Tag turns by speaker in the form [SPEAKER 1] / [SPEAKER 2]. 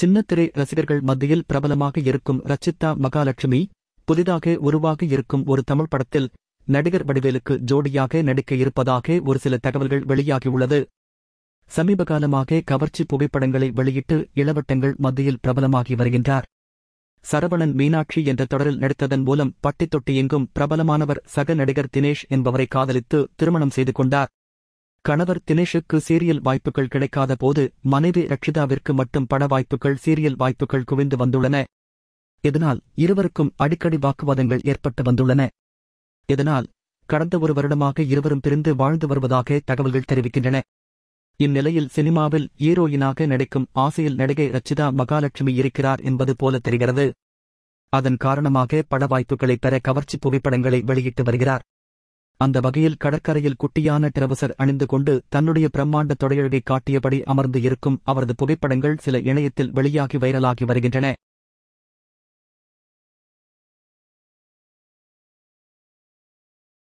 [SPEAKER 1] சின்னத்திரை ரசிகர்கள் மத்தியில் பிரபலமாக இருக்கும் ரச்சிதா மகாலட்சுமி புதிதாக உருவாக இருக்கும் ஒரு தமிழ் படத்தில் நடிகர் வடிவேலுக்கு ஜோடியாக நடிக்க இருப்பதாக ஒரு சில தகவல்கள் வெளியாகியுள்ளது சமீப காலமாக கவர்ச்சி புகைப்படங்களை வெளியிட்டு இளவட்டங்கள் மத்தியில் பிரபலமாகி வருகின்றார் சரவணன் மீனாட்சி என்ற தொடரில் நடித்ததன் மூலம் பட்டித்தொட்டி எங்கும் பிரபலமானவர் சக நடிகர் தினேஷ் என்பவரை காதலித்து திருமணம் செய்து கொண்டார் கணவர் தினேஷுக்கு சீரியல் வாய்ப்புகள் கிடைக்காத போது மனைவி ரக்ஷிதாவிற்கு மட்டும் பட வாய்ப்புகள் சீரியல் வாய்ப்புகள் குவிந்து வந்துள்ளன இதனால் இருவருக்கும் அடிக்கடி வாக்குவாதங்கள் ஏற்பட்டு வந்துள்ளன இதனால் கடந்த ஒரு வருடமாக இருவரும் பிரிந்து வாழ்ந்து வருவதாக தகவல்கள் தெரிவிக்கின்றன இந்நிலையில் சினிமாவில் ஹீரோயினாக நடிக்கும் ஆசையில் நடிகை ரச்சிதா மகாலட்சுமி இருக்கிறார் என்பது போல தெரிகிறது அதன் காரணமாக பட வாய்ப்புகளை பெற கவர்ச்சி புகைப்படங்களை வெளியிட்டு வருகிறார் அந்த வகையில் கடற்கரையில் குட்டியான டிரவசர் அணிந்து கொண்டு தன்னுடைய பிரம்மாண்ட தொடையழகை காட்டியபடி அமர்ந்து இருக்கும் அவரது புகைப்படங்கள் சில இணையத்தில்
[SPEAKER 2] வெளியாகி வைரலாகி வருகின்றன